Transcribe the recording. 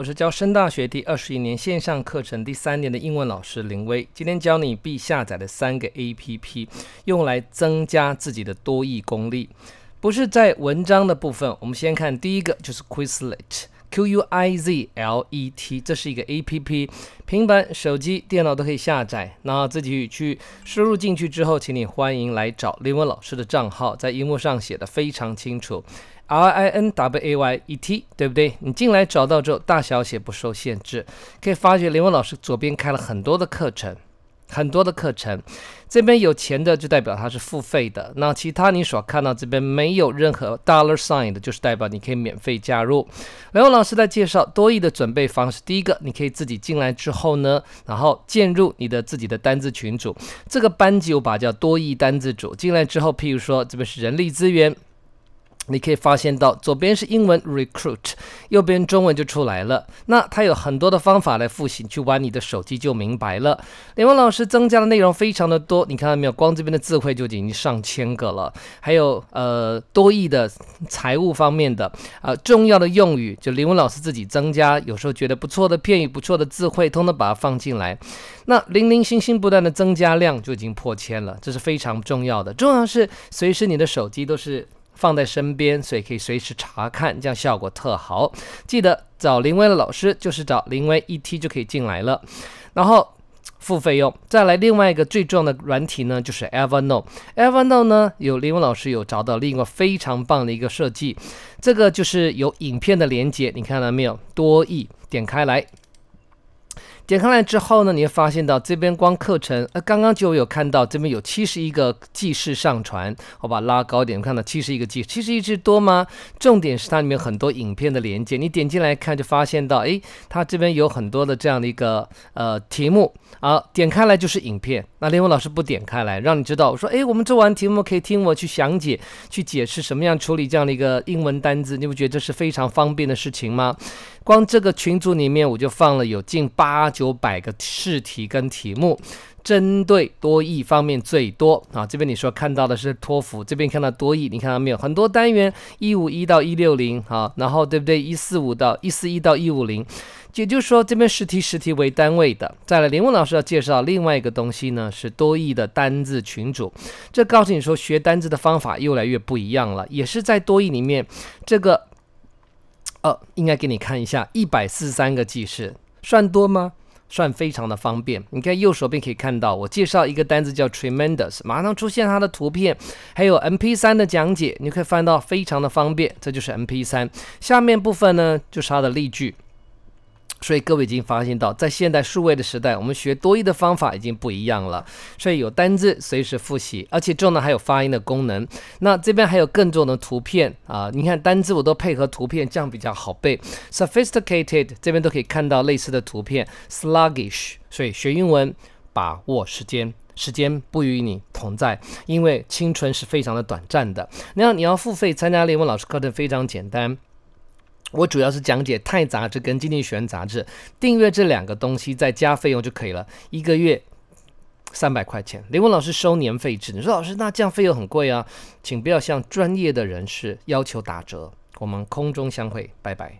我是教深大学第二十一年线上课程第三年的英文老师林威，今天教你必下载的三个 APP，用来增加自己的多义功力。不是在文章的部分，我们先看第一个就是 Quizlet，Q U I Z L E T，这是一个 APP，平板、手机、电脑都可以下载。那自己去输入进去之后，请你欢迎来找林文老师的账号，在荧幕上写的非常清楚。R I N W A Y E T，对不对？你进来找到之后，大小写不受限制，可以发觉雷文老师左边开了很多的课程，很多的课程。这边有钱的就代表它是付费的，那其他你所看到这边没有任何 dollar sign 的，就是代表你可以免费加入。雷文老师在介绍多义的准备方式，第一个你可以自己进来之后呢，然后进入你的自己的单字群组，这个班级我把它叫多义单字组。进来之后，譬如说这边是人力资源。你可以发现到左边是英文 recruit，右边中文就出来了。那它有很多的方法来复习，去玩你的手机就明白了。林文老师增加的内容非常的多，你看到没有？光这边的字汇就已经上千个了，还有呃多义的财务方面的啊重要的用语，就林文老师自己增加，有时候觉得不错的片语、不错的字汇，通通把它放进来。那零零星星不断的增加量就已经破千了，这是非常重要的。重要是随时你的手机都是。放在身边，所以可以随时查看，这样效果特好。记得找林威的老师，就是找林威，一踢就可以进来了，然后付费用。再来另外一个最重要的软体呢，就是 Evernote。Evernote 呢，有林威老师有找到另一个非常棒的一个设计，这个就是有影片的连接，你看到没有？多一点开来。点开来之后呢，你会发现到这边光课程，呃，刚刚就有看到这边有七十一个记事上传，我把拉高点，看到七十一个记，七十一个多吗？重点是它里面很多影片的连接，你点进来看就发现到，诶，它这边有很多的这样的一个呃题目啊，点开来就是影片。那林文老师不点开来，让你知道，我说，诶，我们做完题目可以听我去详解，去解释什么样处理这样的一个英文单字，你不觉得这是非常方便的事情吗？光这个群组里面我就放了有近八九。九百个试题跟题目，针对多义方面最多啊！这边你说看到的是托福，这边看到多义，你看到没有？很多单元一五一到一六零，好，然后对不对？一四五到一四一到一五零，也就是说这边试题试题为单位的。再来，林文老师要介绍另外一个东西呢，是多义的单字群组。这告诉你说学单字的方法越来越不一样了，也是在多义里面，这个呃，应该给你看一下一百四十三个记事，算多吗？算非常的方便，你看右手边可以看到，我介绍一个单子叫 tremendous，马上出现它的图片，还有 M P 三的讲解，你可以翻到，非常的方便，这就是 M P 三。下面部分呢，就是它的例句。所以各位已经发现到，在现代数位的时代，我们学多义的方法已经不一样了。所以有单字随时复习，而且这呢还有发音的功能。那这边还有更重的图片啊，你看单字我都配合图片，这样比较好背。Sophisticated 这边都可以看到类似的图片。Sluggish，所以学英文把握时间，时间不与你同在，因为青春是非常的短暂的。那样你要付费参加林文老师课程非常简单。我主要是讲解《泰》杂志跟《经济学人》杂志，订阅这两个东西再加费用就可以了，一个月三百块钱。林文老师收年费制，你说老师那这样费用很贵啊，请不要向专业的人士要求打折。我们空中相会，拜拜。